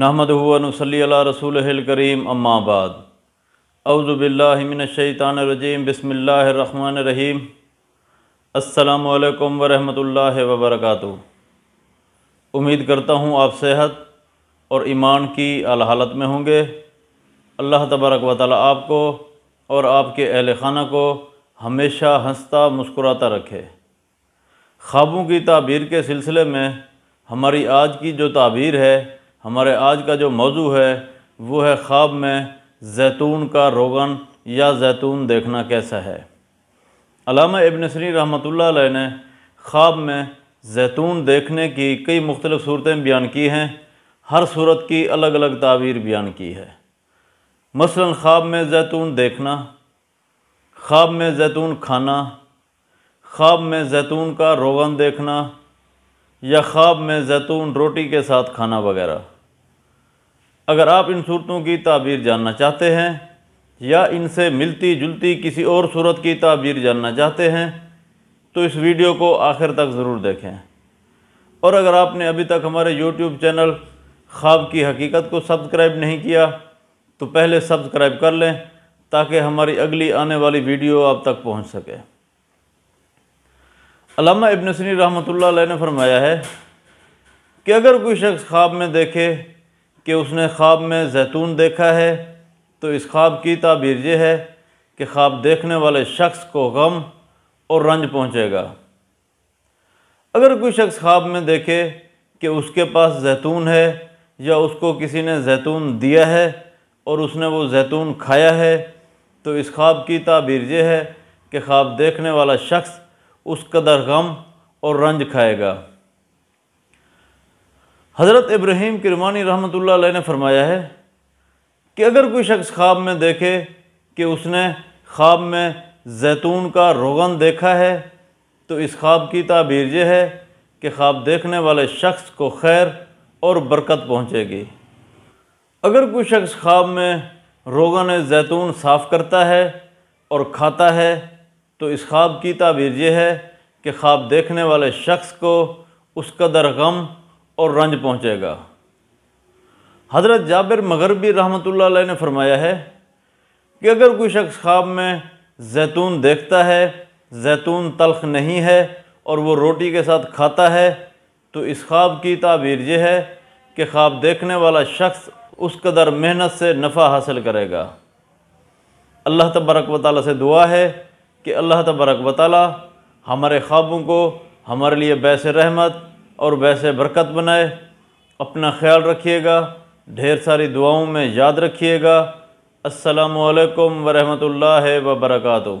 नहमद हुआसली रसूल करीम अम्माबाद अवज़बिल्लिमिनशैतानरजीम बसमीम अल्लाम वरहमल वबरक उम्मीद करता हूँ आप सेहत और ईमान की अल हालत में होंगे अल्लाह तबारक व ताली आपको और आपके अहल खाना को हमेशा हंसता मुस्कुराता रखे ख्वाबों की ताबीर के सिलसिले में हमारी आज की जो ताबीर है हमारे आज का जो मौजू है वो है ख्वाब में जैतून का रोगन या जैतून देखना कैसा है अलामा इबन रहमतुल्लाह रहमत ने ख्वाब में जैतून देखने की कई मुख्तलिफ़ सूरतें बयान की हैं हर सूरत की अलग अलग तावीर बयान की है मसलन ख्वाब में जैतून देखना ख्वाब में जैतून खाना ख्वाब में जैतून का रोगन देखना या ख्वाब में जैतून रोटी के साथ खाना वगैरह अगर आप इन सूरतों की ताबीर जानना चाहते हैं या इनसे मिलती जुलती किसी और सूरत की ताबीर जानना चाहते हैं तो इस वीडियो को आखिर तक ज़रूर देखें और अगर आपने अभी तक हमारे यूट्यूब चैनल ख्वाब की हकीकत को सब्सक्राइब नहीं किया तो पहले सब्सक्राइब कर लें ताकि हमारी अगली आने वाली वीडियो आप तक पहुंच सके अलामा इबन सनी रहमत ने फरमाया है कि अगर कोई शख्स ख्वाब में देखे कि उसने ख्वाब में जैतून देखा है तो इस ख्वाब की ताबीर यह है कि ख्वाब देखने वाले शख्स को गम और रंज पहुँचेगा अगर कोई शख्स ख्वाब में देखे कि उसके पास जैतून है या उसको किसी ने जैतून दिया है और उसने वो जैतून खाया है तो इस ख्वाब की ताबीर यह है कि ख्वाब देखने वाला शख्स उस कदर गम और रंज खाएगा हज़रत इब्राहिम किरमानी रहमत ने फरमाया है कि अगर कोई शख्स ख्वाब में देखे कि उसने ख्वाब में जैतून का रोगन देखा है तो इस ख्वाब की ताबीर यह है कि ख्वाब देखने वाले शख्स को खैर और बरकत पहुँचेगी अगर कोई शख्स ख्वाब में रोगन जैतून साफ़ करता है और खाता है तो इस ख्वाब की ताबीर यह है कि ख्वाब देखने वाले शख्स को उस कदर गम और रंज पहुँचेगा हज़रत जाबिर मगरबी रहमत ने फरमाया है कि अगर कोई शख्स ख्वाब में जैतून देखता है जैतून तलख नहीं है और वो रोटी के साथ खाता है तो इस ख्वाब की ताबीर यह है कि ख्वाब देखने वाला शख्स उस कदर मेहनत से नफ़ा हासिल करेगा अल्लाह तबरक वाली से दुआ है कि अल्लाह तबरक वाली हमारे ख्वाबों को हमारे लिए बैस रहमत और बैस बरकत बनाए अपना ख्याल रखिएगा ढेर सारी दुआओं में याद रखिएगा असलकम वरहमल वर्का